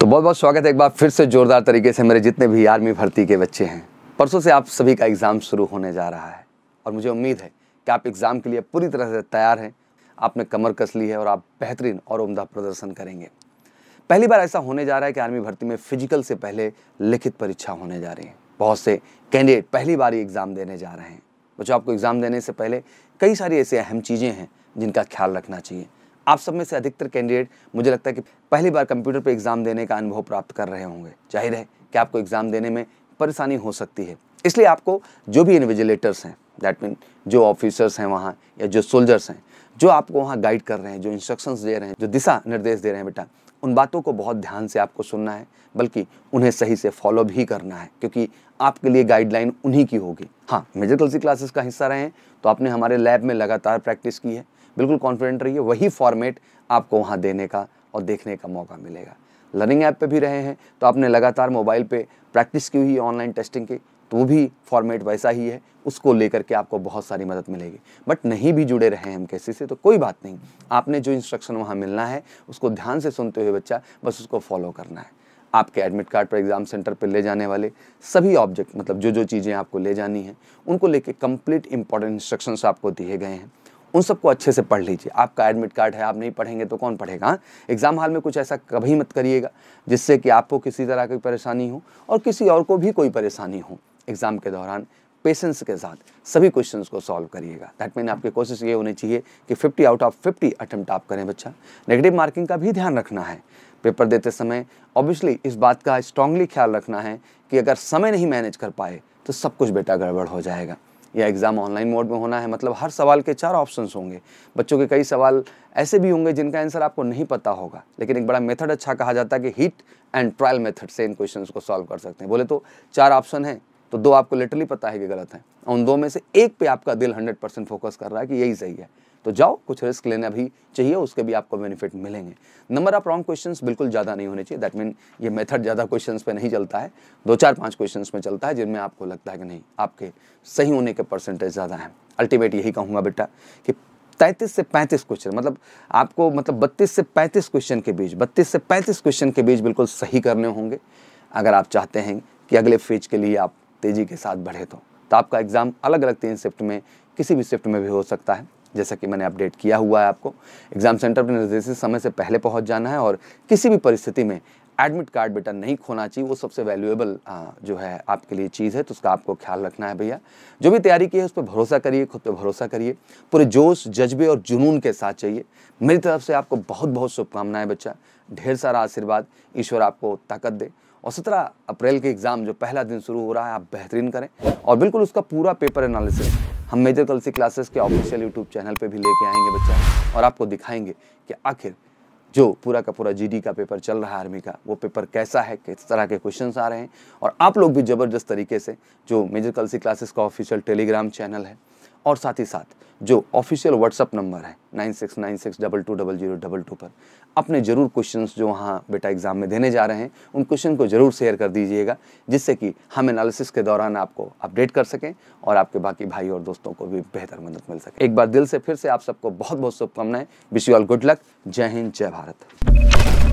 तो बहुत बहुत स्वागत है एक बार फिर से ज़ोरदार तरीके से मेरे जितने भी आर्मी भर्ती के बच्चे हैं परसों से आप सभी का एग्ज़ाम शुरू होने जा रहा है और मुझे उम्मीद है कि आप एग्ज़ाम के लिए पूरी तरह से तैयार हैं आपने कमर कस ली है और आप बेहतरीन और उमदा प्रदर्शन करेंगे पहली बार ऐसा होने जा रहा है कि आर्मी भर्ती में फिजिकल से पहले लिखित परीक्षा होने जा रही है बहुत से कैंडिडेट पहली बार ही एग्ज़ाम देने जा रहे हैं बच्चों आपको एग्ज़ाम देने से पहले कई सारी ऐसी अहम चीज़ें हैं जिनका ख्याल रखना चाहिए आप सब में से अधिकतर कैंडिडेट मुझे लगता है कि पहली बार कंप्यूटर पर एग्ज़ाम देने का अनुभव प्राप्त कर रहे होंगे जाहिर है कि आपको एग्ज़ाम देने में परेशानी हो सकती है इसलिए आपको जो भी इन्विजिलेटर्स हैं दैट मीन जो ऑफिसर्स हैं वहाँ या जो सोल्जर्स हैं जो आपको वहाँ गाइड कर रहे हैं जो इंस्ट्रक्शंस दे रहे हैं जो दिशा निर्देश दे रहे हैं बेटा उन बातों को बहुत ध्यान से आपको सुनना है बल्कि उन्हें सही से फॉलो भी करना है क्योंकि आपके लिए गाइडलाइन उन्हीं की होगी हाँ मेजर कल्सी क्लासेस का हिस्सा रहे हैं तो आपने हमारे लैब में लगातार प्रैक्टिस की है बिल्कुल कॉन्फिडेंट रहिए वही फॉर्मेट आपको वहाँ देने का और देखने का मौका मिलेगा लर्निंग ऐप पे भी रहे हैं तो आपने लगातार मोबाइल पे प्रैक्टिस की हुई ऑनलाइन टेस्टिंग की तो वो भी फॉर्मेट वैसा ही है उसको लेकर के आपको बहुत सारी मदद मिलेगी बट नहीं भी जुड़े रहे हम एम से तो कोई बात नहीं आपने जो इंस्ट्रक्शन वहाँ मिलना है उसको ध्यान से सुनते हुए बच्चा बस उसको फॉलो करना है आपके एडमिट कार्ड पर एग्ज़ाम सेंटर पर ले जाने वाले सभी ऑब्जेक्ट मतलब जो जो चीज़ें आपको ले जानी हैं उनको लेके कंप्लीट इंपॉर्टेंट इंस्ट्रक्शंस आपको दिए गए हैं उन सबको अच्छे से पढ़ लीजिए आपका एडमिट कार्ड है आप नहीं पढ़ेंगे तो कौन पढ़ेगा एग्ज़ाम हाल में कुछ ऐसा कभी मत करिएगा जिससे कि आपको किसी तरह की परेशानी हो और किसी और को भी कोई परेशानी हो एग्ज़ाम के दौरान पेशेंस के साथ सभी क्वेश्चन को सॉल्व करिएगा दैट मीन आपकी कोशिश ये होनी चाहिए कि 50 आउट ऑफ 50 अटैम्प्ट आप करें बच्चा नेगेटिव मार्किंग का भी ध्यान रखना है पेपर देते समय ऑब्वियसली इस बात का स्ट्रांगली ख्याल रखना है कि अगर समय नहीं मैनेज कर पाए तो सब कुछ बेटा गड़बड़ हो जाएगा या एग्ज़ाम ऑनलाइन मोड में होना है मतलब हर सवाल के चार ऑप्शंस होंगे बच्चों के कई सवाल ऐसे भी होंगे जिनका आंसर आपको नहीं पता होगा लेकिन एक बड़ा मेथड अच्छा कहा जाता है कि हिट एंड ट्रायल मेथड से इन क्वेश्चन को सॉल्व कर सकते हैं बोले तो चार ऑप्शन हैं तो दो आपको लिटरली पता है कि गलत है उन दो में से एक पे आपका दिल हंड्रेड परसेंट फोकस कर रहा है कि यही सही है तो जाओ कुछ रिस्क लेना भी चाहिए उसके भी आपको बेनिफिट मिलेंगे नंबर ऑफ रॉन्ग क्वेश्चन बिल्कुल ज़्यादा नहीं होने चाहिए दैट मीन ये मेथड ज़्यादा क्वेश्चन पे नहीं चलता है दो चार पाँच क्वेश्चन में चलता है जिनमें आपको लगता है कि नहीं आपके सही होने के परसेंटेज ज़्यादा है अल्टीमेट यही कहूँगा बेटा कि तैंतीस से पैंतीस क्वेश्चन मतलब आपको मतलब बत्तीस से पैंतीस क्वेश्चन के बीच बत्तीस से पैंतीस क्वेश्चन के बीच बिल्कुल सही करने होंगे अगर आप चाहते हैं कि अगले फेज के लिए आप तेज़ी के साथ बढ़े तो तो आपका एग्ज़ाम अलग अलग तीन शिफ्ट में किसी भी शिफ्ट में भी हो सकता है जैसा कि मैंने अपडेट किया हुआ है आपको एग्ज़ाम सेंटर पर निर्देशित समय से पहले पहुंच जाना है और किसी भी परिस्थिति में एडमिट कार्ड बेटा नहीं खोना चाहिए वो सबसे वैल्यूएबल जो है आपके लिए चीज़ है तो उसका आपको ख्याल रखना है भैया जो भी तैयारी की है उस पर भरोसा करिए खुद पर भरोसा करिए पूरे जोश जज्बे और जुनून के साथ चाहिए मेरी तरफ से आपको बहुत बहुत शुभकामनाएं बच्चा ढेर सारा आशीर्वाद ईश्वर आपको ताकत दे और सत्रह अप्रैल के एग्ज़ाम जो पहला दिन शुरू हो रहा है आप बेहतरीन करें और बिल्कुल उसका पूरा पेपर एनालिसिस हम मेजर कलसी क्लासेस के ऑफिशियल यूट्यूब चैनल पर भी लेके आएंगे बच्चा और आपको दिखाएंगे कि आखिर जो पूरा का पूरा जीडी का पेपर चल रहा है आर्मी का वो पेपर कैसा है किस तरह के क्वेश्चंस आ रहे हैं और आप लोग भी ज़बरदस्त तरीके से जो मेजर कलसी क्लासेस का ऑफिशियल टेलीग्राम चैनल है और साथ ही साथ जो ऑफिशियल व्हाट्सअप नंबर है nine six nine six double two double zero double two पर अपने ज़रूर क्वेश्चन जो वहाँ बेटा एग्ज़ाम में देने जा रहे हैं उन क्वेश्चन को ज़रूर शेयर कर दीजिएगा जिससे कि हम एनालिसिस के दौरान आपको अपडेट कर सकें और आपके बाकी भाई और दोस्तों को भी बेहतर मदद मिल सके एक बार दिल से फिर से आप सबको बहुत बहुत शुभकामनाएं wish you all good luck जय हिंद जय भारत